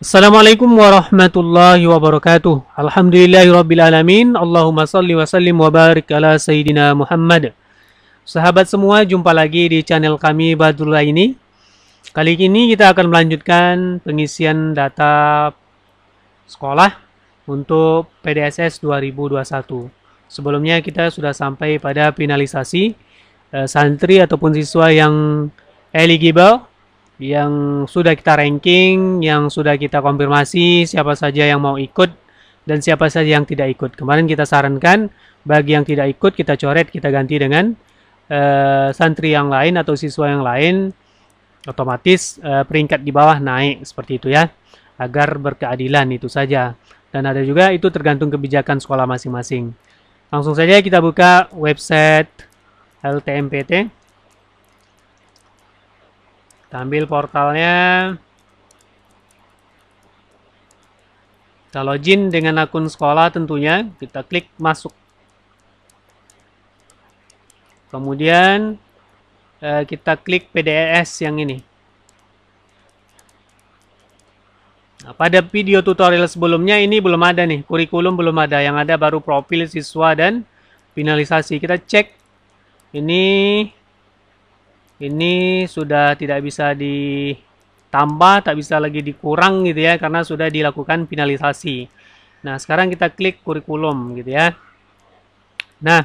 Assalamualaikum warahmatullahi wabarakatuh. Alhamdulillahi Allahumma salli wa sallim wa barik ala sayyidina Muhammad. Sahabat semua, jumpa lagi di channel kami Badrullah ini. Kali ini kita akan melanjutkan pengisian data sekolah untuk PDSS 2021. Sebelumnya kita sudah sampai pada finalisasi eh, santri ataupun siswa yang eligible yang sudah kita ranking, yang sudah kita konfirmasi siapa saja yang mau ikut dan siapa saja yang tidak ikut. Kemarin kita sarankan bagi yang tidak ikut kita coret, kita ganti dengan uh, santri yang lain atau siswa yang lain otomatis uh, peringkat di bawah naik seperti itu ya agar berkeadilan itu saja. Dan ada juga itu tergantung kebijakan sekolah masing-masing. Langsung saja kita buka website LTMPT. Kita ambil portalnya. Kita login dengan akun sekolah tentunya. Kita klik masuk. Kemudian eh, kita klik PDS yang ini. Nah, pada video tutorial sebelumnya ini belum ada nih, kurikulum belum ada, yang ada baru profil siswa dan finalisasi. Kita cek ini ini sudah tidak bisa ditambah, tak bisa lagi dikurang gitu ya, karena sudah dilakukan finalisasi. Nah, sekarang kita klik kurikulum gitu ya. Nah,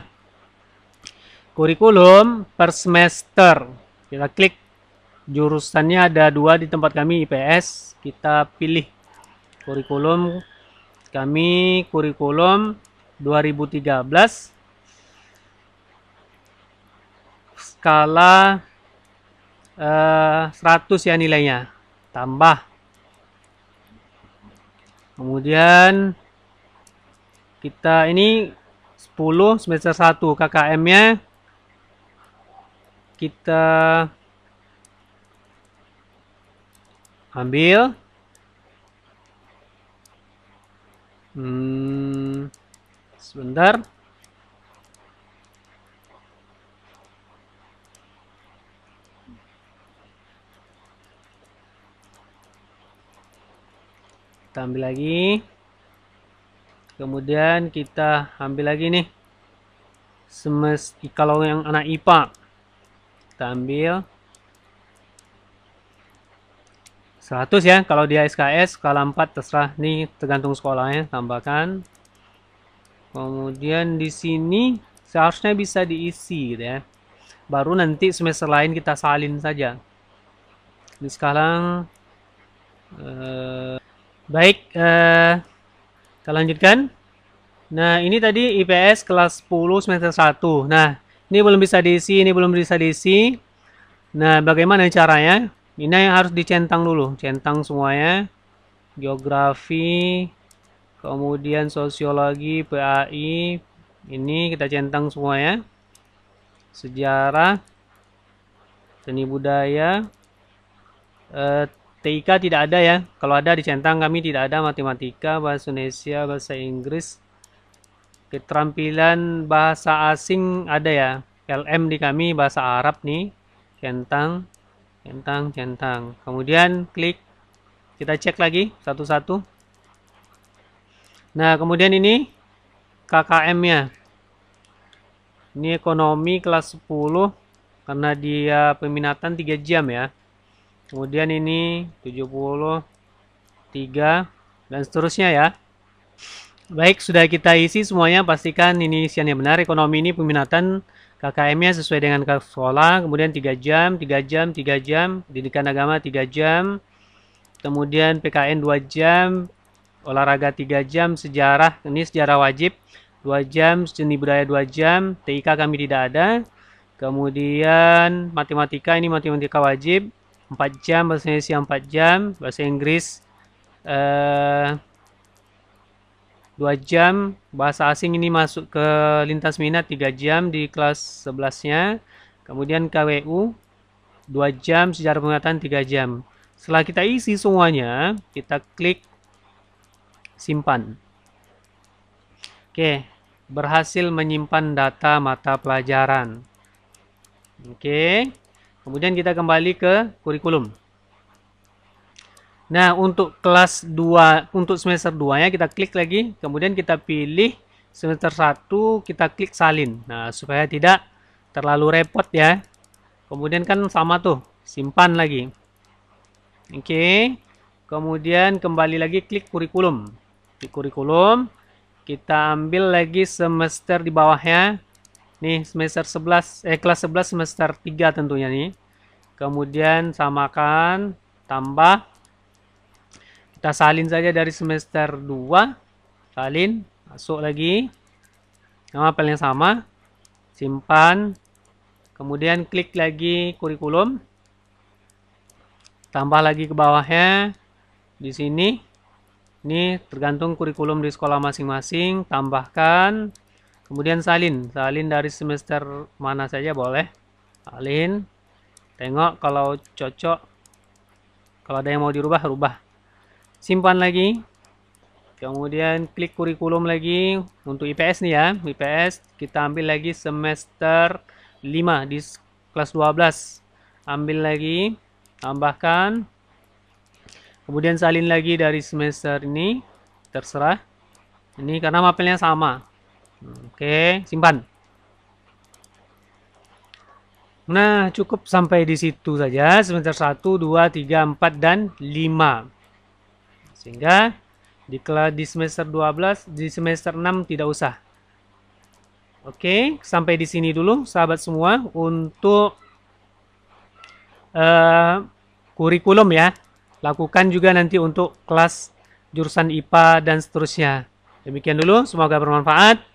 kurikulum per semester. Kita klik jurusannya ada dua di tempat kami IPS. Kita pilih kurikulum kami kurikulum 2013 skala 100 eh, ya nilainya tambah kemudian kita ini 10 semester 1 KKM nya kita ambil hmm, sebentar kita ambil lagi kemudian kita ambil lagi nih semes kalau yang anak IPA kita ambil 100 ya kalau dia SKS skala 4 terserah nih tergantung sekolahnya tambahkan kemudian di sini seharusnya bisa diisi gitu ya baru nanti semester lain kita salin saja ini sekarang eh, Baik, eh, kita lanjutkan. Nah, ini tadi IPS kelas 10 semester 1. Nah, ini belum bisa diisi, ini belum bisa diisi. Nah, bagaimana caranya? Ini yang harus dicentang dulu, centang semuanya. Geografi, kemudian sosiologi, PAI. Ini kita centang semuanya. Sejarah, seni budaya, eh, TIK tidak ada ya. Kalau ada di centang kami tidak ada matematika, bahasa Indonesia, bahasa Inggris. Keterampilan bahasa asing ada ya. LM di kami bahasa Arab nih. Centang, centang, centang. Kemudian klik kita cek lagi satu-satu. Nah, kemudian ini KKM-nya. Ini ekonomi kelas 10 karena dia peminatan 3 jam ya kemudian ini 73 dan seterusnya ya baik sudah kita isi semuanya pastikan ini isian yang benar ekonomi ini peminatan KKM nya sesuai dengan sekolah kemudian 3 jam 3 jam 3 jam pendidikan agama 3 jam kemudian PKN 2 jam olahraga 3 jam sejarah ini sejarah wajib 2 jam seni budaya 2 jam TIK kami tidak ada kemudian matematika ini matematika wajib 4 jam bahasa Indonesia 4 jam bahasa Inggris eh, 2 jam bahasa asing ini masuk ke lintas minat 3 jam di kelas 11 nya kemudian KWU 2 jam sejarah pengetahuan 3 jam setelah kita isi semuanya kita klik simpan oke berhasil menyimpan data mata pelajaran oke Kemudian kita kembali ke kurikulum. Nah, untuk kelas 2, untuk semester 2 ya kita klik lagi, kemudian kita pilih semester 1, kita klik salin. Nah, supaya tidak terlalu repot ya. Kemudian kan sama tuh, simpan lagi. Oke. Okay. Kemudian kembali lagi klik kurikulum. Klik kurikulum, kita ambil lagi semester di bawahnya nih semester 11 eh kelas 11 semester 3 tentunya nih kemudian samakan tambah kita salin saja dari semester 2 salin masuk lagi nama pelnya sama simpan kemudian klik lagi kurikulum tambah lagi ke bawahnya di sini ini tergantung kurikulum di sekolah masing-masing tambahkan kemudian salin salin dari semester mana saja boleh salin tengok kalau cocok kalau ada yang mau dirubah rubah simpan lagi kemudian klik kurikulum lagi untuk IPS nih ya IPS kita ambil lagi semester 5 di kelas 12 ambil lagi tambahkan kemudian salin lagi dari semester ini terserah ini karena mapelnya sama Oke, simpan. Nah, cukup sampai di situ saja. Semester 1, 2, 3, 4, dan 5. Sehingga di, di semester 12, di semester 6 tidak usah. Oke, sampai di sini dulu sahabat semua untuk uh, kurikulum ya. Lakukan juga nanti untuk kelas jurusan IPA dan seterusnya. Demikian dulu, semoga bermanfaat.